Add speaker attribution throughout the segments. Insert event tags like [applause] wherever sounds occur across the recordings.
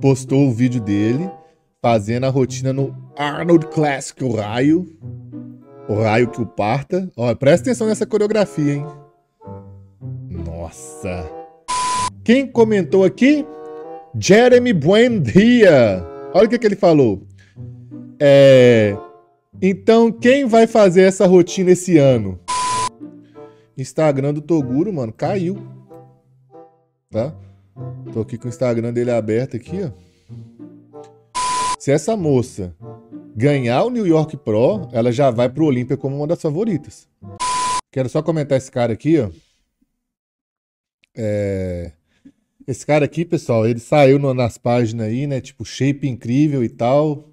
Speaker 1: postou o vídeo dele fazendo a rotina no Arnold Classic, o raio. O raio que o parta. Ó, presta atenção nessa coreografia, hein? Nossa. Quem comentou aqui? Jeremy Buendia. Olha o que, que ele falou. É... Então, quem vai fazer essa rotina esse ano? Instagram do Toguro, mano, caiu. Tá? Tô aqui com o Instagram dele aberto aqui, ó. Se essa moça ganhar o New York Pro, ela já vai pro Olímpia como uma das favoritas. Quero só comentar esse cara aqui, ó. É... Esse cara aqui, pessoal, ele saiu no, nas páginas aí, né? Tipo, shape incrível e tal.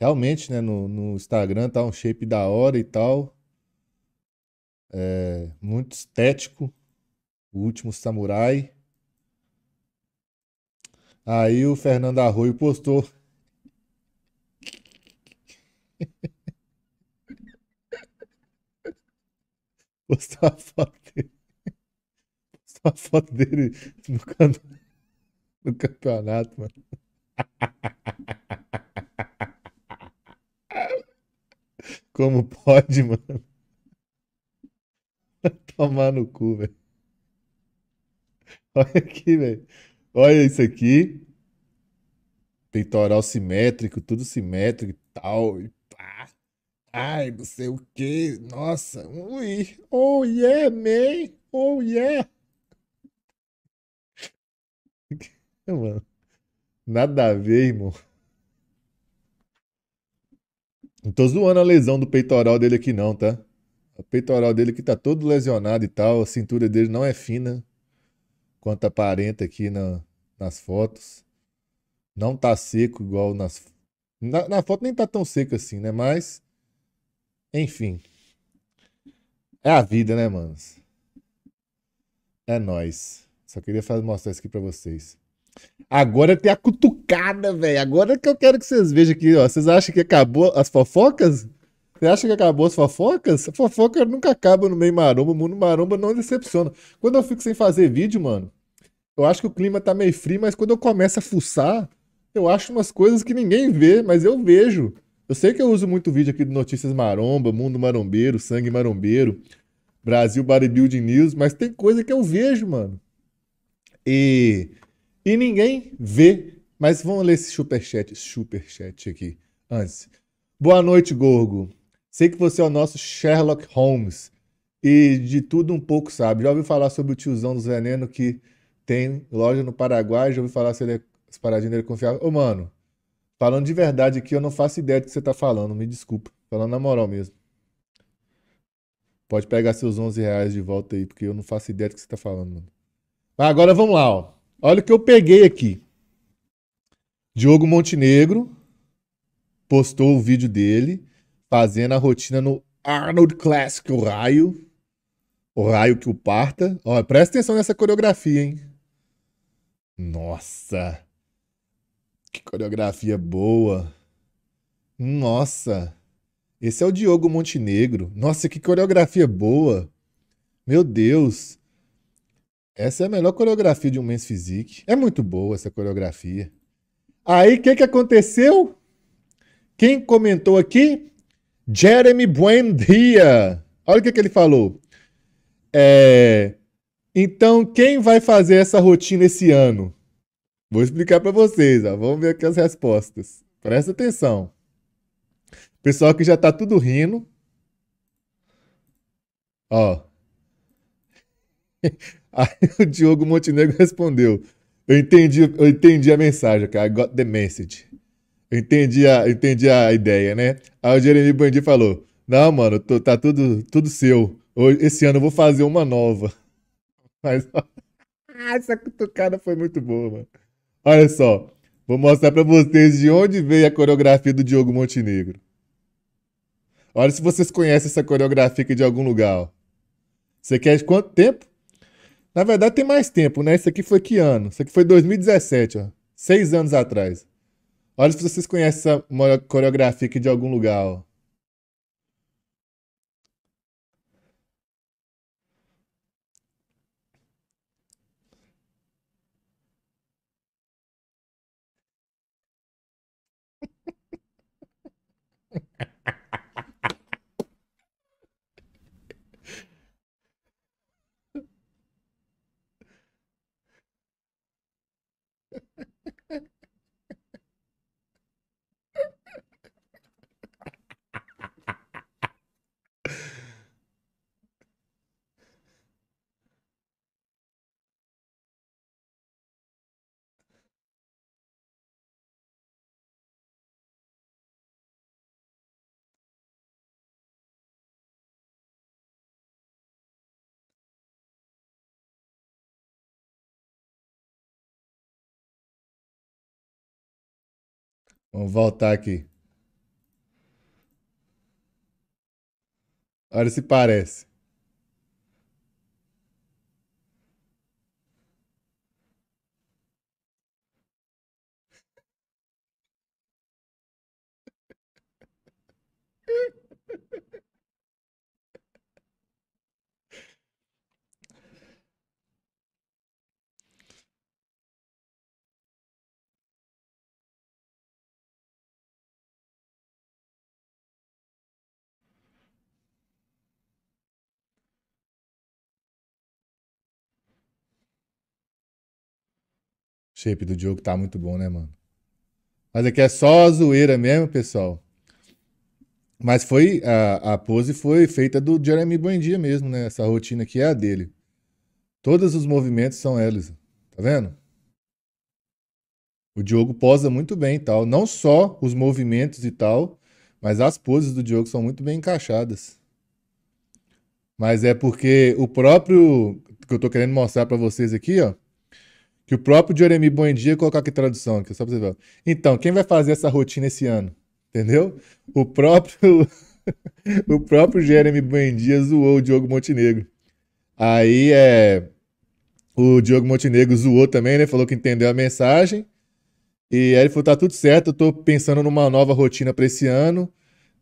Speaker 1: Realmente, né? No, no Instagram tá um shape da hora e tal. É... Muito estético. O último samurai. Aí o Fernando Arroio postou. [laughs] postou a foto dele. Postou a foto dele no, can... no campeonato, mano. [laughs] Como pode, mano? [laughs] Tomar no cu, velho. Olha aqui, velho. Olha isso aqui. Peitoral simétrico, tudo simétrico e tal. E pá. Ai, não sei o que. Nossa. Ui. Oh yeah, man. Oh yeah. [laughs] Mano, nada a ver, irmão. Não tô zoando a lesão do peitoral dele aqui, não, tá? O peitoral dele que tá todo lesionado e tal, a cintura dele não é fina quanto aparenta aqui na, nas fotos. Não tá seco igual nas. Na, na foto nem tá tão seco assim, né? Mas. Enfim. É a vida, né, manos? É nós. Só queria fazer, mostrar isso aqui pra vocês. Agora tem a cutucada, velho. Agora que eu quero que vocês vejam aqui, ó. Vocês acham que acabou as fofocas? Você acha que acabou as fofocas? A fofoca nunca acaba no meio maromba. O mundo maromba não decepciona. Quando eu fico sem fazer vídeo, mano, eu acho que o clima tá meio frio, mas quando eu começo a fuçar, eu acho umas coisas que ninguém vê, mas eu vejo. Eu sei que eu uso muito vídeo aqui de Notícias Maromba, Mundo Marombeiro, Sangue Marombeiro, Brasil Bodybuilding News, mas tem coisa que eu vejo, mano. E, e ninguém vê. Mas vamos ler esse superchat, superchat aqui antes. Boa noite, Gorgo. Sei que você é o nosso Sherlock Holmes e de tudo um pouco sabe. Já ouviu falar sobre o tiozão dos venenos que tem loja no Paraguai, já ouvi falar se ele é, se paradinho dele é confiável. Ô, mano, falando de verdade aqui, eu não faço ideia do que você tá falando, me desculpa. Falando na moral mesmo. Pode pegar seus 11 reais de volta aí, porque eu não faço ideia do que você tá falando, mano. Mas agora vamos lá, ó. Olha o que eu peguei aqui. Diogo Montenegro postou o vídeo dele fazendo a rotina no Arnold Classic, o raio. O raio que o parta. Ó, presta atenção nessa coreografia, hein? Nossa! Que coreografia boa! Nossa! Esse é o Diogo Montenegro. Nossa, que coreografia boa! Meu Deus! Essa é a melhor coreografia de um mês Physique. É muito boa essa coreografia. Aí, o que, que aconteceu? Quem comentou aqui? Jeremy Buendia. Olha o que, que ele falou. É, então, quem vai fazer essa rotina esse ano? Vou explicar para vocês, ó. vamos ver aqui as respostas. Presta atenção. Pessoal que já está tudo rindo. Ó. [laughs] Aí o Diogo Montenegro respondeu: "Eu entendi, eu entendi a mensagem, cara. I got the message. Eu entendi a, entendi a ideia, né?" Aí o Jeremy Bandi falou: "Não, mano, tô, tá tudo tudo seu. Esse ano eu vou fazer uma nova." Mas, [laughs] ó, essa cutucada foi muito boa, mano. Olha só, vou mostrar para vocês de onde veio a coreografia do Diogo Montenegro. Olha se vocês conhecem essa coreografia aqui de algum lugar. Ó. Você quer de quanto tempo? Na verdade tem mais tempo, né? Isso aqui foi que ano? Isso aqui foi 2017, ó. Seis anos atrás. Olha se vocês conhecem essa coreografia aqui de algum lugar, ó. Vamos voltar aqui. Olha se parece. Shape do Diogo tá muito bom, né, mano? Mas aqui é só zoeira mesmo, pessoal. Mas foi a, a pose foi feita do Jeremy Buendia mesmo, né? Essa rotina aqui é a dele. Todos os movimentos são eles, tá vendo? O Diogo posa muito bem e tal. Não só os movimentos e tal, mas as poses do Diogo são muito bem encaixadas. Mas é porque o próprio que eu tô querendo mostrar para vocês aqui, ó, que o próprio Jeremy Buendia colocar aqui tradução, aqui, só pra você ver. Então, quem vai fazer essa rotina esse ano? Entendeu? O próprio [laughs] o próprio Jeremy Buendia zoou o Diogo Montenegro. Aí é o Diogo Montenegro zoou também, né? Falou que entendeu a mensagem. E aí ele falou: tá tudo certo, eu tô pensando numa nova rotina para esse ano,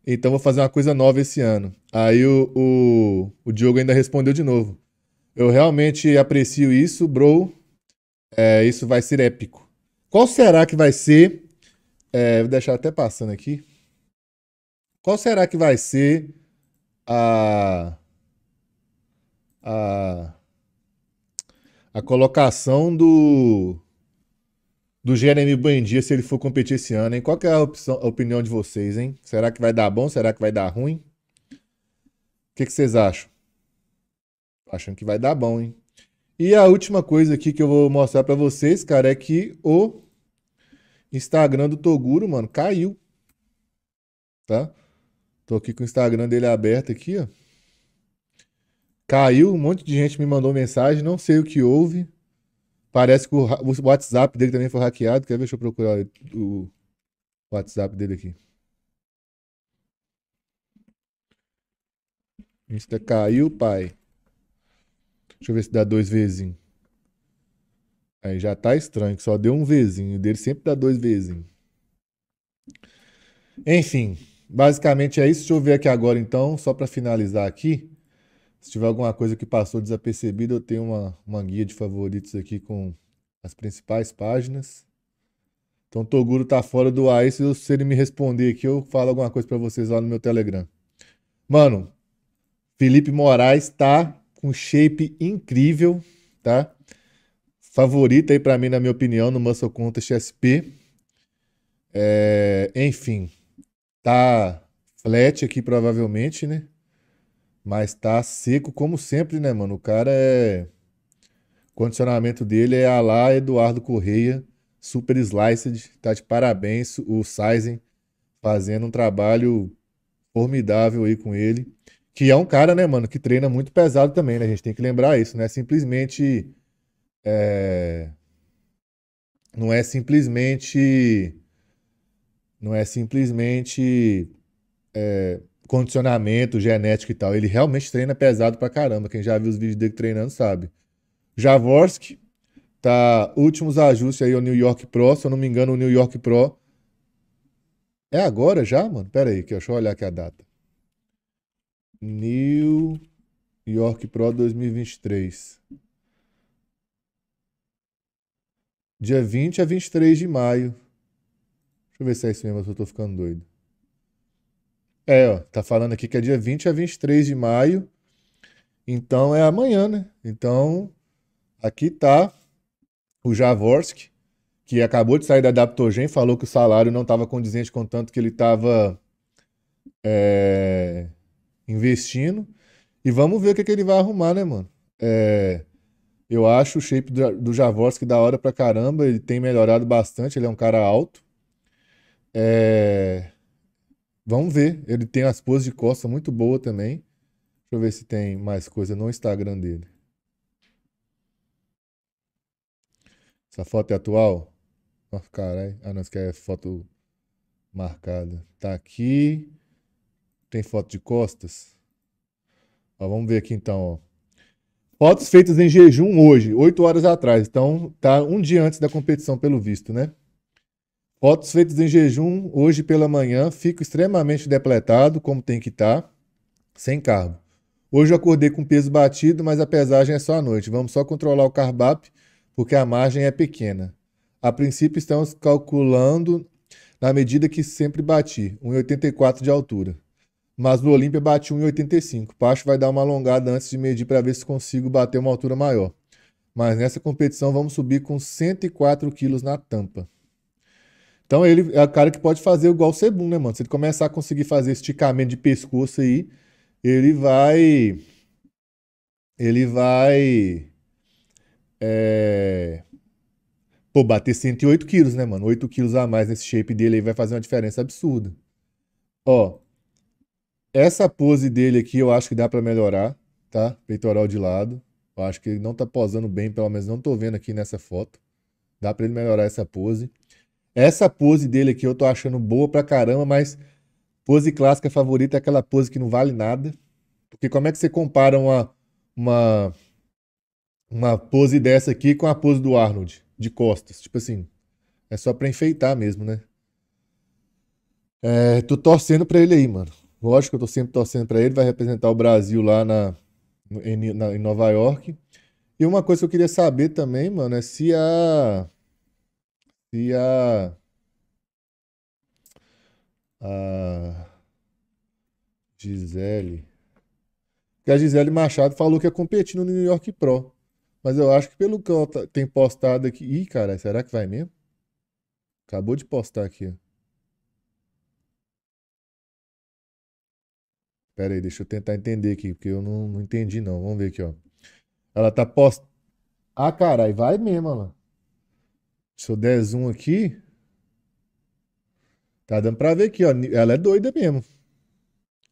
Speaker 1: então vou fazer uma coisa nova esse ano. Aí o, o, o Diogo ainda respondeu de novo. Eu realmente aprecio isso, bro. É, isso vai ser épico. Qual será que vai ser? É, vou deixar até passando aqui. Qual será que vai ser a. A. A colocação do. Do Jeremy Buendia se ele for competir esse ano, hein? Qual é a, opção, a opinião de vocês, hein? Será que vai dar bom? Será que vai dar ruim? O que, que vocês acham? Achando que vai dar bom, hein? E a última coisa aqui que eu vou mostrar para vocês, cara, é que o Instagram do Toguro, mano, caiu. Tá? Tô aqui com o Instagram dele aberto aqui, ó. Caiu, um monte de gente me mandou mensagem, não sei o que houve. Parece que o WhatsApp dele também foi hackeado. Quer ver? Deixa eu procurar o WhatsApp dele aqui. Insta caiu, pai. Deixa eu ver se dá dois vezes Aí já tá estranho, que só deu um vezinho O dele sempre dá dois vezes Enfim, basicamente é isso. Deixa eu ver aqui agora então, só para finalizar aqui. Se tiver alguma coisa que passou desapercebida, eu tenho uma, uma guia de favoritos aqui com as principais páginas. Então, Toguro tá fora do ar. Se, se ele me responder aqui, eu falo alguma coisa para vocês lá no meu Telegram. Mano, Felipe Moraes tá um shape incrível, tá? Favorita aí para mim, na minha opinião, no Muscle Contest SP. É, enfim, tá flat aqui provavelmente, né? Mas tá seco como sempre, né, mano? O cara é... O condicionamento dele é a lá Eduardo Correia, super sliced, tá de parabéns o Sizen fazendo um trabalho formidável aí com ele. Que é um cara, né, mano, que treina muito pesado também, né? A gente tem que lembrar isso, né? Simplesmente. É... Não é simplesmente. Não é simplesmente. É... Condicionamento, genético e tal. Ele realmente treina pesado pra caramba. Quem já viu os vídeos dele treinando sabe. Javorski tá últimos ajustes aí ao New York Pro, se eu não me engano, o New York Pro é agora já, mano? Pera aí, que deixa eu olhar aqui a data. New York Pro 2023. Dia 20 a 23 de maio. Deixa eu ver se é isso mesmo, se eu tô ficando doido. É, ó, tá falando aqui que é dia 20 a 23 de maio. Então é amanhã, né? Então, aqui tá o Javorsk, que acabou de sair da Adaptogen, falou que o salário não estava condizente com tanto que ele estava é, investindo. E vamos ver o que, é que ele vai arrumar, né, mano? É, eu acho o shape do, Javorski da hora pra caramba. Ele tem melhorado bastante. Ele é um cara alto. É, vamos ver. Ele tem as poses de costa muito boa também. Deixa eu ver se tem mais coisa no Instagram dele. Essa foto é atual? Nossa, oh, caralho. Ah, não, isso aqui é foto marcada. Tá aqui. Tem foto de costas? Ó, vamos ver aqui então. Ó. Fotos feitas em jejum hoje, 8 horas atrás. Então, tá um dia antes da competição, pelo visto, né? Fotos feitas em jejum hoje pela manhã. Fico extremamente depletado, como tem que estar, tá, sem carbo. Hoje eu acordei com peso batido, mas a pesagem é só à noite. Vamos só controlar o carbap, porque a margem é pequena. A princípio, estamos calculando na medida que sempre bati, 1,84 de altura mas no Olímpia bate 1,85. Pacho vai dar uma alongada antes de medir para ver se consigo bater uma altura maior. Mas nessa competição vamos subir com 104 quilos na tampa. Então ele é o cara que pode fazer igual o Sebum, né, mano? Se ele começar a conseguir fazer esticamento de pescoço aí, ele vai. Ele vai. É... Pô, bater 108 quilos, né, mano? 8 quilos a mais nesse shape dele aí vai fazer uma diferença absurda. Ó, essa pose dele aqui eu acho que dá para melhorar, tá? Peitoral de lado. Eu acho que ele não tá posando bem, pelo menos não tô vendo aqui nessa foto. Dá para ele melhorar essa pose. Essa pose dele aqui eu tô achando boa pra caramba, mas pose clássica favorita é aquela pose que não vale nada. Porque como é que você compara uma, uma, uma pose dessa aqui com a pose do Arnold, de costas? Tipo assim, é só pra enfeitar mesmo, né? É, tô torcendo pra ele aí, mano. Lógico que eu estou sempre torcendo para ele, vai representar o Brasil lá na, em, na, em Nova York. E uma coisa que eu queria saber também, mano, é se a. Se a. A. Gisele. Que a Gisele Machado falou que ia competir no New York Pro. Mas eu acho que pelo que ela tá, tem postado aqui. Ih, cara, será que vai mesmo? Acabou de postar aqui. Pera aí, deixa eu tentar entender aqui, porque eu não, não entendi não. Vamos ver aqui, ó. Ela tá posta. Ah, carai, vai mesmo, ela. Se eu der zoom aqui. Tá dando pra ver aqui, ó. Ela é doida mesmo.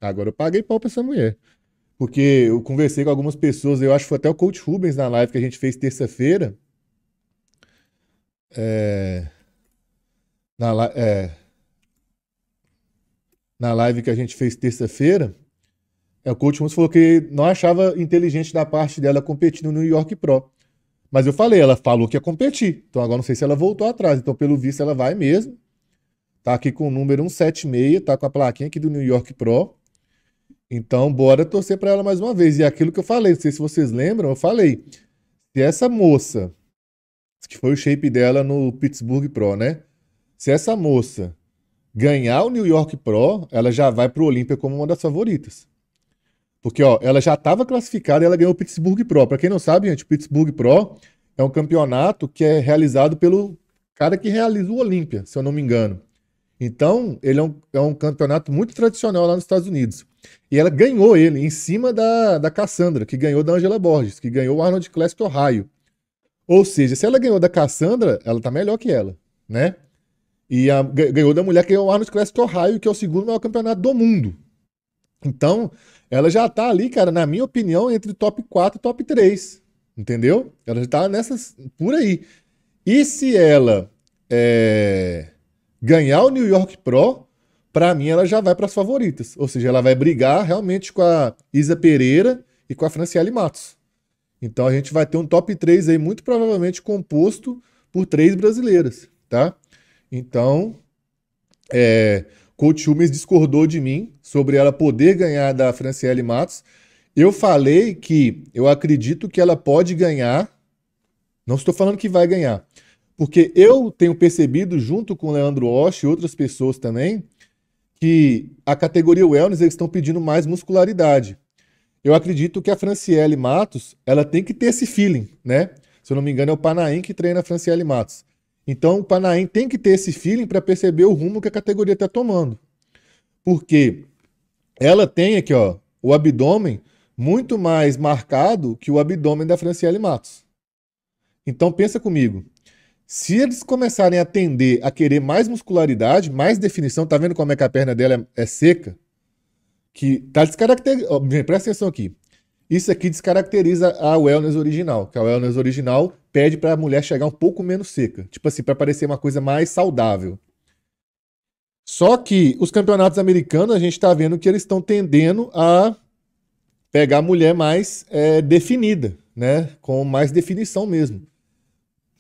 Speaker 1: Agora eu paguei pau pra essa mulher. Porque eu conversei com algumas pessoas, eu acho que foi até o Coach Rubens na live que a gente fez terça-feira. É... Na, é... na live que a gente fez terça-feira é, o coach Musso falou que não achava inteligente da parte dela competindo no New York Pro. Mas eu falei, ela falou que ia competir. Então agora não sei se ela voltou atrás. Então, pelo visto, ela vai mesmo. Tá aqui com o número 176, tá com a plaquinha aqui do New York Pro. Então, bora torcer para ela mais uma vez. E é aquilo que eu falei, não sei se vocês lembram, eu falei. Se essa moça, que foi o shape dela no Pittsburgh Pro, né? Se essa moça ganhar o New York Pro, ela já vai pro Olímpia como uma das favoritas. Porque, ó, ela já estava classificada e ela ganhou o Pittsburgh Pro. Para quem não sabe, gente, o Pittsburgh Pro é um campeonato que é realizado pelo cara que realiza o Olímpia, se eu não me engano. Então, ele é um, é um campeonato muito tradicional lá nos Estados Unidos. E ela ganhou ele em cima da, da Cassandra, que ganhou da Angela Borges, que ganhou o Arnold Classic Ohio. Ou seja, se ela ganhou da Cassandra, ela tá melhor que ela, né? E a, ganhou da mulher que é o Arnold Classic Ohio, que é o segundo maior campeonato do mundo. Então, ela já tá ali, cara, na minha opinião, entre top 4 e top 3. Entendeu? Ela já tá nessas. por aí. E se ela é, ganhar o New York Pro, para mim ela já vai para as favoritas. Ou seja, ela vai brigar realmente com a Isa Pereira e com a Franciele Matos. Então a gente vai ter um top 3 aí, muito provavelmente composto por três brasileiras, tá? Então, é, Coach Rubens discordou de mim sobre ela poder ganhar da Franciele Matos. Eu falei que eu acredito que ela pode ganhar. Não estou falando que vai ganhar. Porque eu tenho percebido, junto com o Leandro Osh e outras pessoas também, que a categoria wellness eles estão pedindo mais muscularidade. Eu acredito que a Franciele Matos, ela tem que ter esse feeling, né? Se eu não me engano, é o Panaim que treina a Franciele Matos. Então o Panaim tem que ter esse feeling para perceber o rumo que a categoria está tomando. Porque ela tem aqui ó, o abdômen muito mais marcado que o abdômen da Franciele Matos. Então pensa comigo. Se eles começarem a tender a querer mais muscularidade, mais definição, tá vendo como é que a perna dela é, é seca? Que tá descaracterizando. Presta atenção aqui. Isso aqui descaracteriza a wellness original, que a wellness original pede para a mulher chegar um pouco menos seca, tipo assim, para parecer uma coisa mais saudável. Só que os campeonatos americanos, a gente está vendo que eles estão tendendo a pegar a mulher mais é, definida, né? Com mais definição mesmo.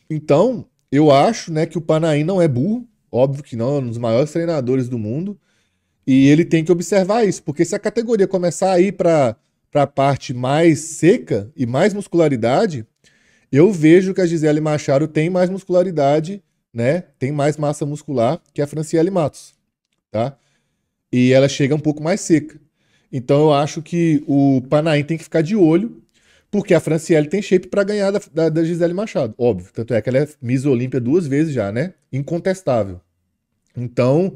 Speaker 1: Então, eu acho né, que o Panaí não é burro, óbvio que não, é um dos maiores treinadores do mundo, e ele tem que observar isso, porque se a categoria começar a ir para a parte mais seca e mais muscularidade, eu vejo que a Gisele Machado tem mais muscularidade, né? Tem mais massa muscular que a Franciele Matos, tá? E ela chega um pouco mais seca. Então eu acho que o Panaim tem que ficar de olho, porque a Franciele tem shape para ganhar da, da, da, Gisele Machado, óbvio. Tanto é que ela é Miss Olímpia duas vezes já, né? Incontestável. Então,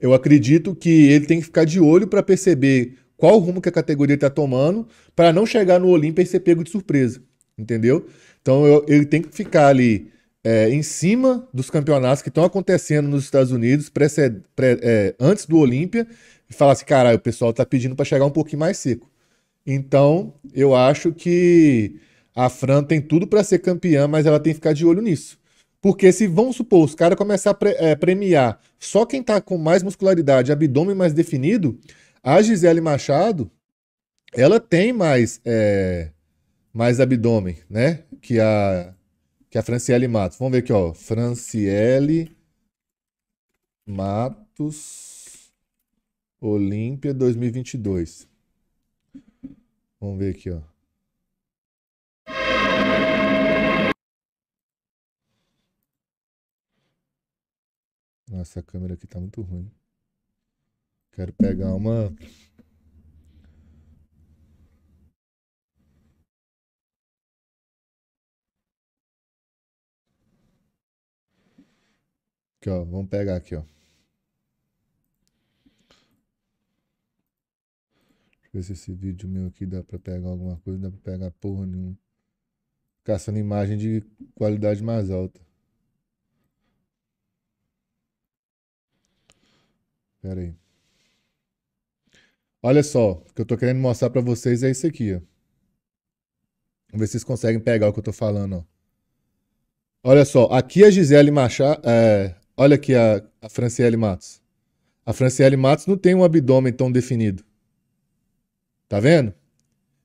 Speaker 1: eu acredito que ele tem que ficar de olho para perceber qual rumo que a categoria está tomando, para não chegar no Olímpia e ser pego de surpresa, entendeu? Então eu, ele tem que ficar ali é, em cima dos campeonatos que estão acontecendo nos Estados Unidos pré, pré, é, antes do Olímpia e falar assim, caralho, o pessoal está pedindo para chegar um pouquinho mais seco. Então eu acho que a Fran tem tudo para ser campeã, mas ela tem que ficar de olho nisso. Porque se, vamos supor, os caras começar a pre, é, premiar só quem está com mais muscularidade, abdômen mais definido, a Gisele Machado, ela tem mais é, mais abdômen, né? Que a, que a Franciele Matos. Vamos ver aqui, ó. Franciele Matos Olímpia 2022. Vamos ver aqui, ó. Nossa, a câmera aqui tá muito ruim. Quero pegar uma Aqui, ó, vamos pegar aqui, ó. Deixa eu ver se esse vídeo meu aqui dá pra pegar alguma coisa, não dá pra pegar porra nenhuma. Caçando imagem de qualidade mais alta. Pera aí. Olha só, o que eu tô querendo mostrar pra vocês é isso aqui, ó. Vamos ver se vocês conseguem pegar o que eu tô falando, ó. Olha só, aqui a Gisele Machado, é, Olha aqui a, a Franciele Matos. A Franciele Matos não tem um abdômen tão definido. Tá vendo?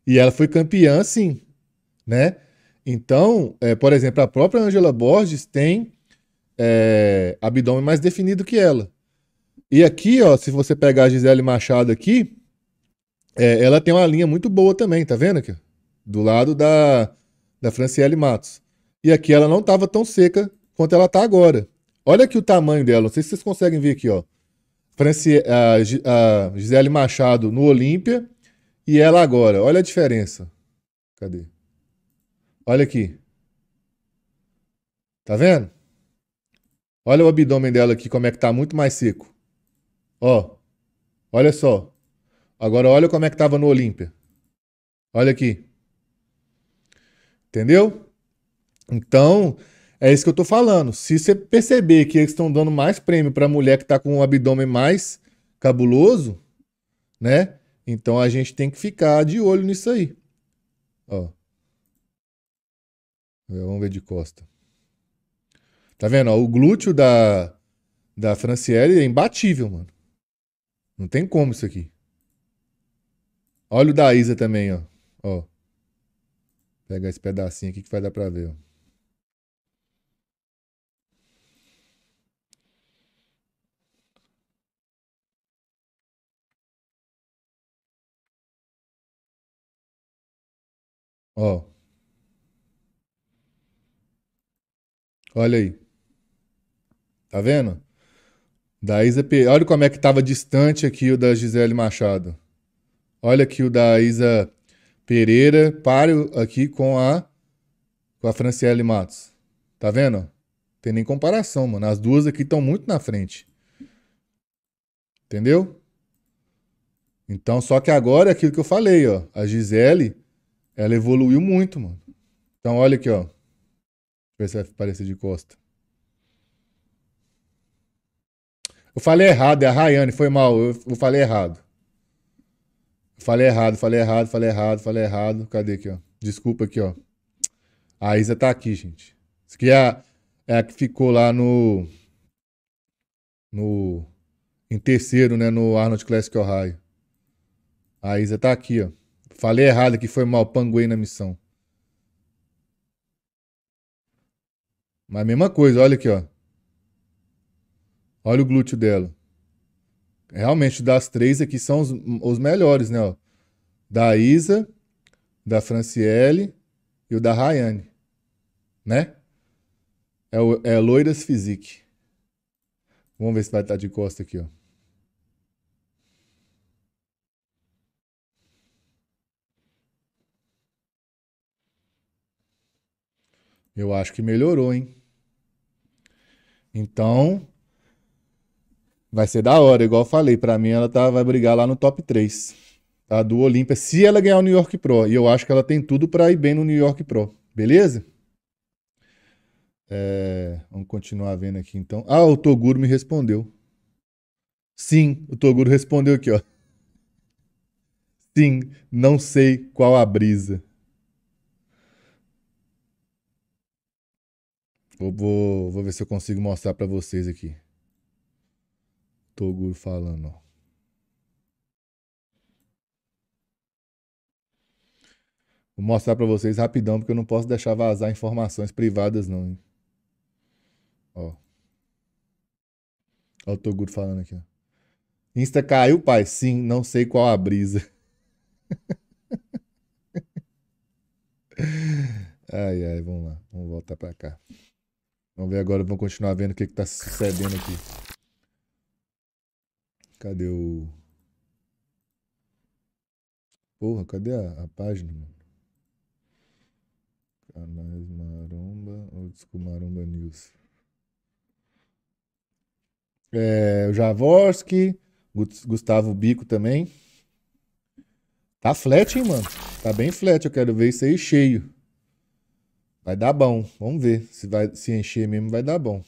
Speaker 1: E ela foi campeã, sim. Né? Então, é, por exemplo, a própria Angela Borges tem é, abdômen mais definido que ela. E aqui, ó, se você pegar a Gisele Machado aqui, é, ela tem uma linha muito boa também, tá vendo aqui? Do lado da, da Franciele Matos. E aqui ela não estava tão seca quanto ela está agora. Olha aqui o tamanho dela. Não sei se vocês conseguem ver aqui, ó. Franci a, a Gisele Machado no Olímpia e ela agora. Olha a diferença. Cadê? Olha aqui. Tá vendo? Olha o abdômen dela aqui, como é que tá muito mais seco. Ó. Olha só. Agora olha como é que tava no Olímpia. Olha aqui. Entendeu? Então, é isso que eu tô falando. Se você perceber que eles estão dando mais prêmio pra mulher que tá com o abdômen mais cabuloso, né? Então a gente tem que ficar de olho nisso aí. Ó. Vamos ver de costa. Tá vendo? Ó, o glúteo da, da Franciele é imbatível, mano. Não tem como isso aqui. Olha o da Isa também, ó. Ó. Pegar esse pedacinho aqui que vai dar pra ver, ó. Ó. Olha aí. Tá vendo? Da Isa P... Olha como é que estava distante aqui o da Gisele Machado. Olha aqui o da Isa Pereira, páreo aqui com a com a Franciele Matos. Tá vendo? Tem nem comparação, mano. As duas aqui estão muito na frente. Entendeu? Então, só que agora é aquilo que eu falei, ó. A Gisele ela evoluiu muito, mano. Então olha aqui, ó. Deixa eu ver se vai aparecer de costa. Eu falei errado, é a Rayane, foi mal. Eu, eu falei errado. Eu falei errado, falei errado, falei errado, falei errado. Cadê aqui, ó? Desculpa aqui, ó. A Isa tá aqui, gente. Isso aqui é a, é a que ficou lá no. No. Em terceiro, né? No Arnold Classic Ohio. A Isa tá aqui, ó. Falei errado que foi mal, panguei na missão. Mas mesma coisa, olha aqui, ó. Olha o glúteo dela. Realmente, das três aqui são os, os melhores, né? Ó. Da Isa, da Franciele e o da Rayane. Né? É, o, é Loiras Physique. Vamos ver se vai estar de costa aqui, ó. Eu acho que melhorou, hein? Então, vai ser da hora, igual eu falei. Para mim, ela tá, vai brigar lá no top 3 tá, do Olímpia, se ela ganhar o New York Pro. E eu acho que ela tem tudo para ir bem no New York Pro, beleza? É, vamos continuar vendo aqui então. Ah, o Toguro me respondeu. Sim, o Toguro respondeu aqui, ó. Sim, não sei qual a brisa. Vou, vou, vou ver se eu consigo mostrar para vocês aqui. Toguro falando, ó. Vou mostrar para vocês rapidão, porque eu não posso deixar vazar informações privadas, não. Hein? Ó. Ó o Toguro falando aqui, ó. Insta caiu, pai? Sim, não sei qual a brisa. [laughs] ai, ai, vamos lá. Vamos voltar para cá. Vamos ver agora, vamos continuar vendo o que, que tá sucedendo aqui. Cadê o. Porra, cadê a, a página, mano? Canais Maromba ou Disco Maromba News? É, o Javorski, Gustavo Bico também. Tá flat, hein, mano? Tá bem flat, eu quero ver isso aí cheio. Vai dar bom. Vamos ver se vai se encher mesmo, vai dar bom.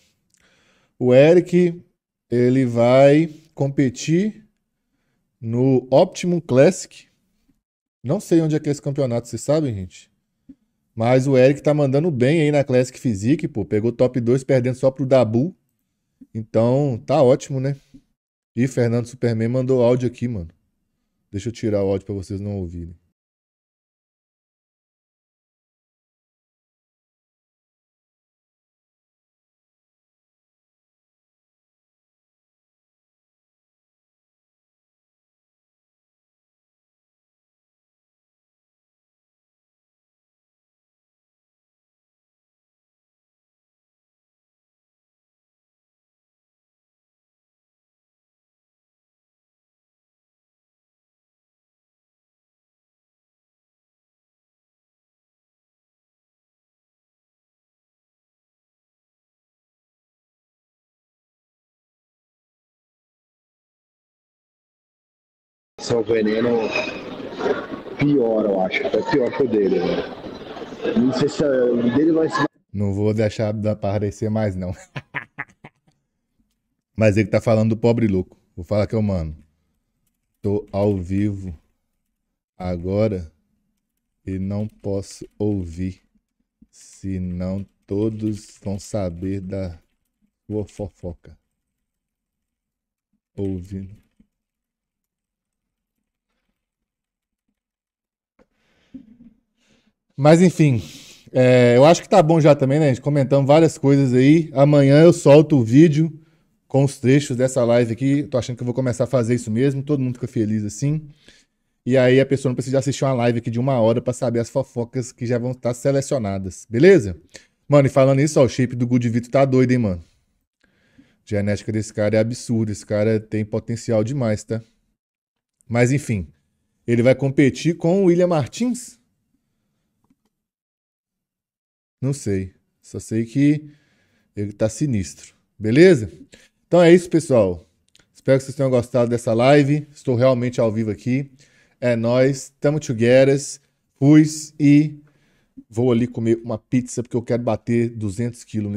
Speaker 1: O Eric, ele vai competir no Optimum Classic. Não sei onde é que é esse campeonato, vocês sabem, gente? Mas o Eric tá mandando bem aí na Classic Physique, pô. Pegou top 2 perdendo só pro Dabu. Então, tá ótimo, né? E Fernando Superman mandou áudio aqui, mano. Deixa eu tirar o áudio para vocês não ouvirem. são veneno pior, eu acho. É pior que o dele, né? Não sei se é, o dele vai ser. Não vou deixar de aparecer mais, não. [laughs] Mas ele tá falando do pobre louco. Vou falar que é mano, Tô ao vivo agora e não posso ouvir. Senão todos vão saber da sua fofoca. Ouvindo. Mas enfim, é, eu acho que tá bom já também, né, gente? Comentamos várias coisas aí. Amanhã eu solto o vídeo com os trechos dessa live aqui. Tô achando que eu vou começar a fazer isso mesmo. Todo mundo fica feliz assim. E aí a pessoa não precisa assistir uma live aqui de uma hora para saber as fofocas que já vão estar selecionadas, beleza? Mano, e falando isso, ó, o shape do Good Vito tá doido, hein, mano? A genética desse cara é absurda. Esse cara tem potencial demais, tá? Mas enfim, ele vai competir com o William Martins? Não sei. Só sei que ele tá sinistro. Beleza? Então é isso, pessoal. Espero que vocês tenham gostado dessa live. Estou realmente ao vivo aqui. É nós, tamo together. Fui e vou ali comer uma pizza porque eu quero bater 200 quilos.